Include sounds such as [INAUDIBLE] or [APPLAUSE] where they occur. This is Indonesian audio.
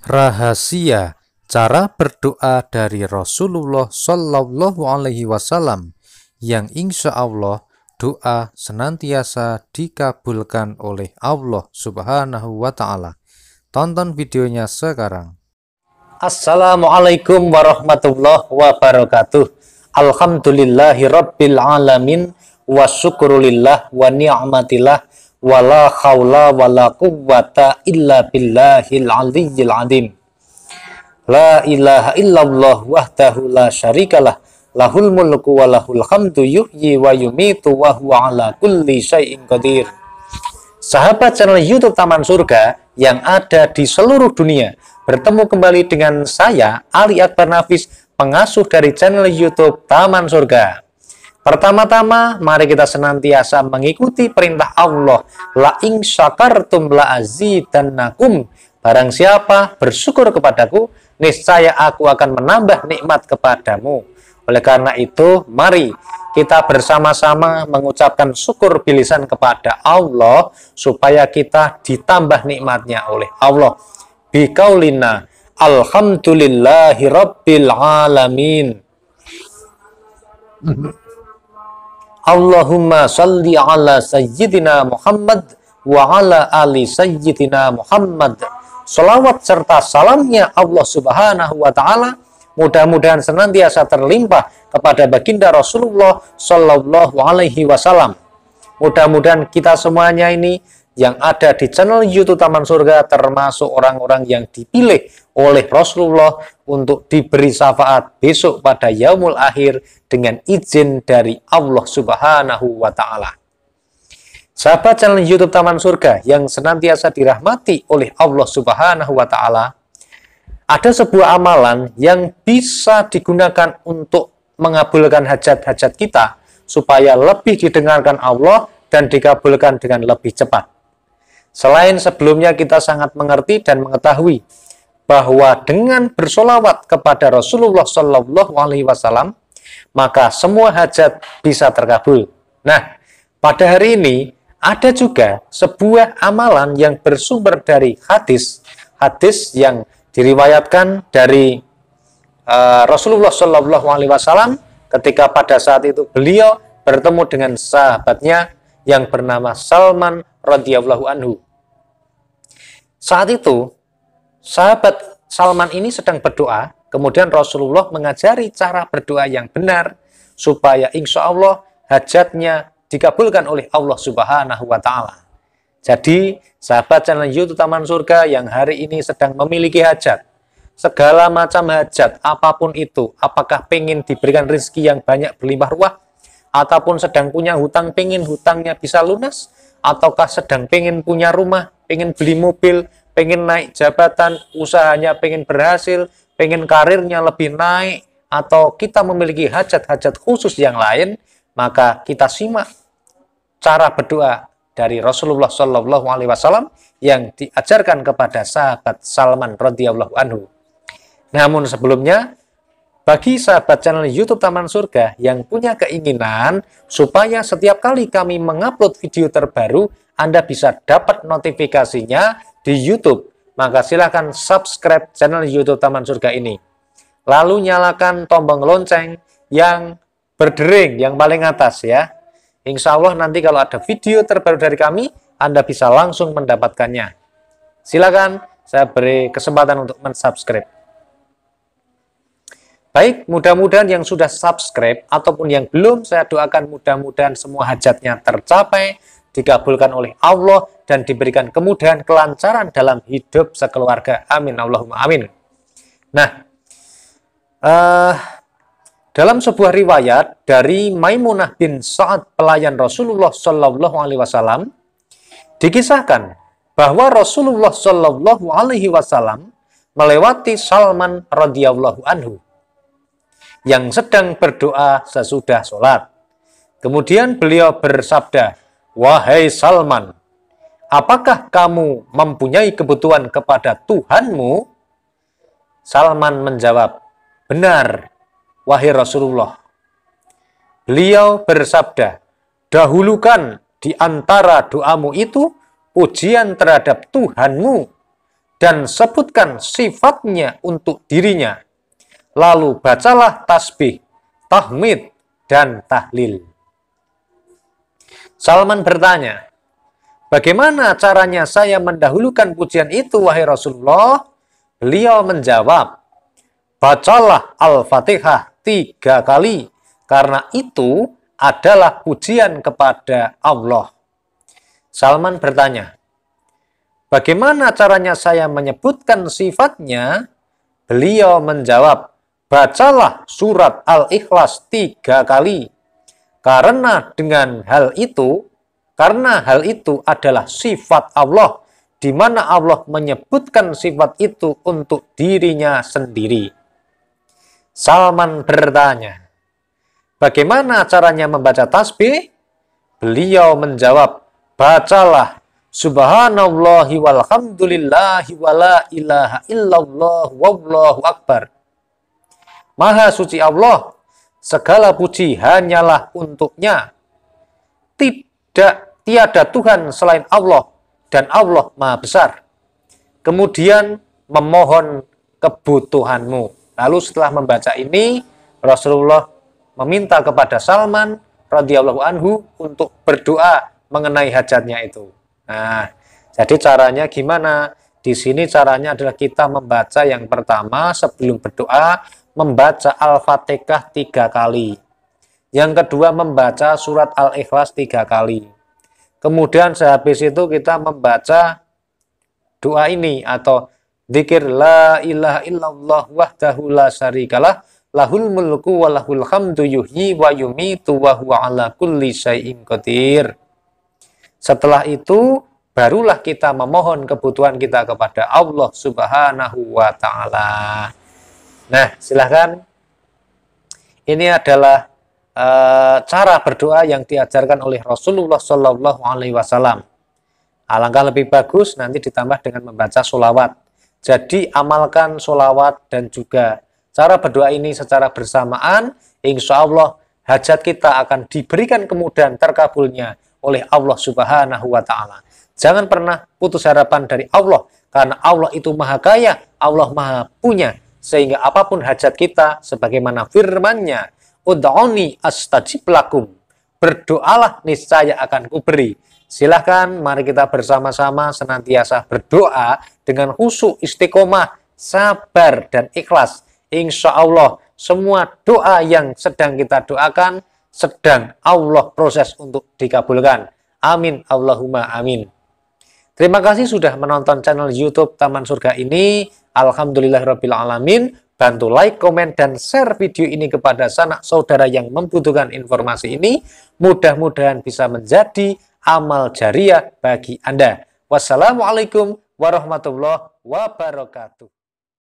Rahasia cara berdoa dari Rasulullah Shallallahu Alaihi Wasallam yang insya Allah doa senantiasa dikabulkan oleh Allah Subhanahu wa Ta'ala. Tonton videonya sekarang. Assalamualaikum warahmatullahi wabarakatuh. Alhamdulillahirobbilalamin. Rabbil wa syukurulillah wa ni'matillah wala khawla wala quwwata illa billahil aliyyil adim la ilaha illallah wahdahu la syarikalah lahul mulku wa lahul hamdu yuhyi wa yumitu wa huwa ala kulli syai'in qadir sahabat channel youtube Taman Surga yang ada di seluruh dunia bertemu kembali dengan saya Ali Akbar Nafis pengasuh dari channel youtube Taman Surga Pertama-tama, mari kita senantiasa mengikuti perintah Allah. La ing syakartum la azidannakum. Barang siapa bersyukur kepadaku, niscaya aku akan menambah nikmat kepadamu. Oleh karena itu, mari kita bersama-sama mengucapkan syukur bilisan kepada Allah supaya kita ditambah nikmatnya oleh Allah. Bikaulina Alhamdulillahi Rabbil Alamin. Mm-hmm. [LAUGHS] Allahumma salli ala sayyidina Muhammad wa ala ali sayyidina Muhammad. Selawat serta salamnya Allah Subhanahu wa taala mudah-mudahan senantiasa terlimpah kepada baginda Rasulullah sallallahu alaihi wasallam. Mudah-mudahan kita semuanya ini yang ada di channel YouTube Taman Surga termasuk orang-orang yang dipilih oleh Rasulullah untuk diberi syafaat besok pada yaumul akhir dengan izin dari Allah Subhanahu wa taala. Sahabat channel YouTube Taman Surga yang senantiasa dirahmati oleh Allah Subhanahu wa taala, ada sebuah amalan yang bisa digunakan untuk mengabulkan hajat-hajat kita supaya lebih didengarkan Allah dan dikabulkan dengan lebih cepat. Selain sebelumnya kita sangat mengerti dan mengetahui bahwa dengan bersolawat kepada Rasulullah Shallallahu Alaihi Wasallam maka semua hajat bisa terkabul. Nah, pada hari ini ada juga sebuah amalan yang bersumber dari hadis, hadis yang diriwayatkan dari uh, Rasulullah Shallallahu Alaihi Wasallam ketika pada saat itu beliau bertemu dengan sahabatnya yang bernama Salman radhiyallahu anhu. Saat itu, sahabat Salman ini sedang berdoa, kemudian Rasulullah mengajari cara berdoa yang benar, supaya insya Allah hajatnya dikabulkan oleh Allah Subhanahu wa Ta'ala. Jadi, sahabat channel YouTube Taman Surga yang hari ini sedang memiliki hajat, segala macam hajat, apapun itu, apakah pengen diberikan rezeki yang banyak berlimpah ruah, ataupun sedang punya hutang, pengen hutangnya bisa lunas, ataukah sedang pengen punya rumah, pengen beli mobil, pengen naik jabatan, usahanya pengen berhasil, pengen karirnya lebih naik, atau kita memiliki hajat-hajat khusus yang lain, maka kita simak cara berdoa dari Rasulullah Shallallahu Alaihi Wasallam yang diajarkan kepada sahabat Salman radhiyallahu anhu. Namun sebelumnya bagi sahabat channel YouTube Taman Surga yang punya keinginan supaya setiap kali kami mengupload video terbaru, Anda bisa dapat notifikasinya di YouTube, maka silahkan subscribe channel YouTube Taman Surga ini. Lalu nyalakan tombol lonceng yang berdering, yang paling atas ya. Insya Allah nanti kalau ada video terbaru dari kami, Anda bisa langsung mendapatkannya. Silakan saya beri kesempatan untuk mensubscribe. Baik, mudah-mudahan yang sudah subscribe ataupun yang belum, saya doakan mudah-mudahan semua hajatnya tercapai, dikabulkan oleh Allah, dan diberikan kemudahan kelancaran dalam hidup sekeluarga. Amin. Allahumma amin. Nah, uh, dalam sebuah riwayat dari Maimunah bin Sa'ad pelayan Rasulullah Shallallahu Alaihi Wasallam dikisahkan bahwa Rasulullah Shallallahu Alaihi Wasallam melewati Salman radhiyallahu anhu yang sedang berdoa sesudah sholat. Kemudian beliau bersabda, Wahai Salman, apakah kamu mempunyai kebutuhan kepada Tuhanmu? Salman menjawab, benar, wahai Rasulullah. Beliau bersabda, dahulukan di antara doamu itu ujian terhadap Tuhanmu dan sebutkan sifatnya untuk dirinya Lalu bacalah tasbih, tahmid, dan tahlil. Salman bertanya, Bagaimana caranya saya mendahulukan pujian itu, wahai Rasulullah? Beliau menjawab, Bacalah Al-Fatihah tiga kali, karena itu adalah pujian kepada Allah. Salman bertanya, Bagaimana caranya saya menyebutkan sifatnya? Beliau menjawab, bacalah surat Al-Ikhlas tiga kali. Karena dengan hal itu, karena hal itu adalah sifat Allah, di mana Allah menyebutkan sifat itu untuk dirinya sendiri. Salman bertanya, bagaimana caranya membaca tasbih? Beliau menjawab, bacalah subhanallah walhamdulillahi wala ilaha illallah wallahu akbar. Maha suci Allah, segala puji hanyalah untuknya. Tidak tiada Tuhan selain Allah dan Allah Maha Besar. Kemudian memohon kebutuhanmu. Lalu setelah membaca ini, Rasulullah meminta kepada Salman radhiyallahu anhu untuk berdoa mengenai hajatnya itu. Nah, jadi caranya gimana? Di sini caranya adalah kita membaca yang pertama sebelum berdoa membaca Al-Fatihah tiga kali. Yang kedua membaca surat Al-Ikhlas tiga kali. Kemudian sehabis itu kita membaca doa ini atau dikir la ilaha illallah wahdahu la syarikalah lahul mulku wa lahul hamdu yuhyi wa yumitu wa huwa ala kulli syai'in qadir. Setelah itu barulah kita memohon kebutuhan kita kepada Allah Subhanahu wa taala. Nah, silahkan ini adalah e, cara berdoa yang diajarkan oleh Rasulullah Shallallahu alaihi wasallam. Alangkah lebih bagus nanti ditambah dengan membaca solawat. Jadi amalkan solawat dan juga cara berdoa ini secara bersamaan. Insya Allah hajat kita akan diberikan kemudahan terkabulnya oleh Allah Subhanahu wa Ta'ala. Jangan pernah putus harapan dari Allah, karena Allah itu maha kaya, Allah maha punya, sehingga apapun hajat kita, sebagaimana firman-Nya, firmannya, "Ud'uni astajib lakum, berdoalah niscaya akan kuberi. Silahkan mari kita bersama-sama senantiasa berdoa dengan khusyuk istiqomah, sabar dan ikhlas. Insya Allah semua doa yang sedang kita doakan sedang Allah proses untuk dikabulkan. Amin Allahumma amin. Terima kasih sudah menonton channel YouTube Taman Surga ini. Alhamdulillahirrahmanirrahim. Bantu like, komen, dan share video ini kepada sanak saudara yang membutuhkan informasi ini. Mudah-mudahan bisa menjadi amal jariah bagi Anda. Wassalamualaikum warahmatullahi wabarakatuh.